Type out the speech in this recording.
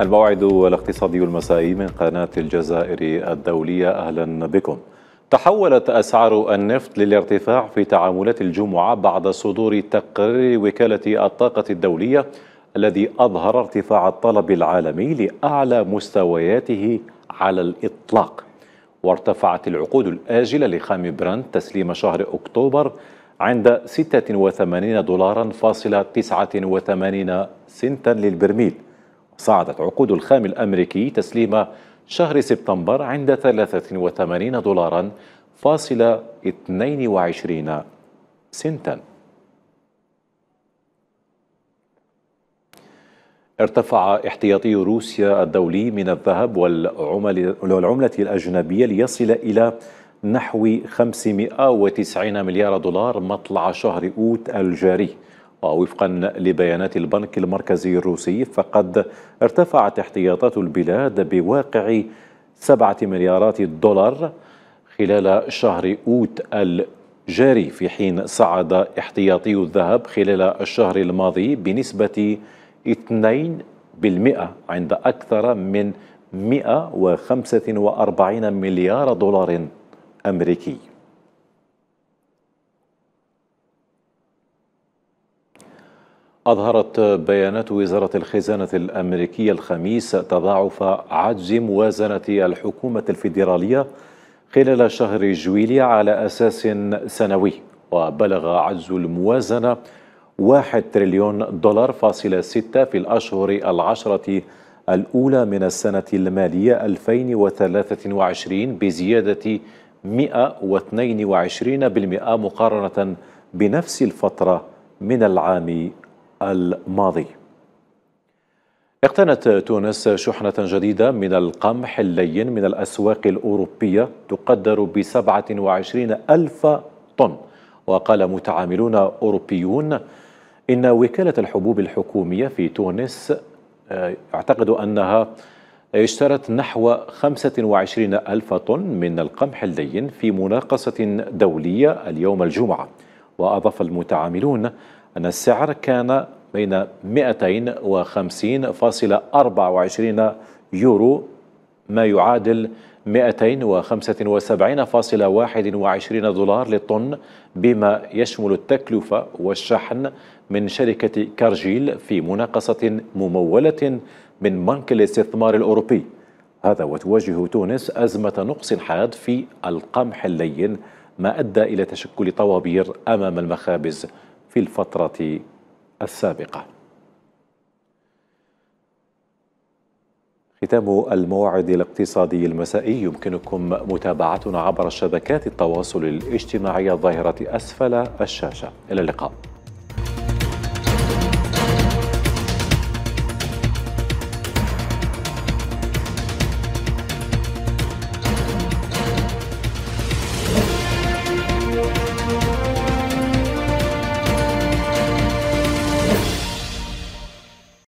الموعد الاقتصادي المسائي من قناة الجزائر الدولية أهلا بكم تحولت أسعار النفط للارتفاع في تعاملات الجمعة بعد صدور تقرير وكالة الطاقة الدولية الذي أظهر ارتفاع الطلب العالمي لأعلى مستوياته على الإطلاق وارتفعت العقود الآجلة لخام برنت تسليم شهر أكتوبر عند 86 دولارا فاصلة 89 سنتا للبرميل صعدت عقود الخام الأمريكي تسليم شهر سبتمبر عند 83 دولارا فاصل 22 سنتا ارتفع احتياطي روسيا الدولي من الذهب والعملة الأجنبية ليصل إلى نحو 590 مليار دولار مطلع شهر أوت الجاري ووفقا لبيانات البنك المركزي الروسي فقد ارتفعت احتياطات البلاد بواقع سبعة مليارات دولار خلال شهر أوت الجاري في حين صعد احتياطي الذهب خلال الشهر الماضي بنسبة 2% عند أكثر من 145 مليار دولار أمريكي أظهرت بيانات وزارة الخزانة الأمريكية الخميس تضاعف عجز موازنة الحكومة الفيدرالية خلال شهر جويلية على أساس سنوي وبلغ عجز الموازنة واحد تريليون دولار فاصلة ستة في الأشهر العشرة الأولى من السنة المالية 2023 بزيادة 122% مقارنة بنفس الفترة من العام الماضي اقتنت تونس شحنة جديدة من القمح اللين من الأسواق الأوروبية تقدر ب 27 ألف طن وقال متعاملون أوروبيون إن وكالة الحبوب الحكومية في تونس اعتقد آه، أنها اشترت نحو 25 ألف طن من القمح اللين في مناقصة دولية اليوم الجمعة وأضاف المتعاملون أن السعر كان بين 250.24 يورو ما يعادل 275.21 دولار للطن بما يشمل التكلفة والشحن من شركة كارجيل في مناقصة ممولة من بنك الاستثمار الأوروبي هذا وتواجه تونس أزمة نقص حاد في القمح اللين ما أدى إلى تشكل طوابير أمام المخابز في الفترة السابقة ختام الموعد الاقتصادي المسائي يمكنكم متابعتنا عبر شبكات التواصل الاجتماعي الظاهرة أسفل الشاشة إلى اللقاء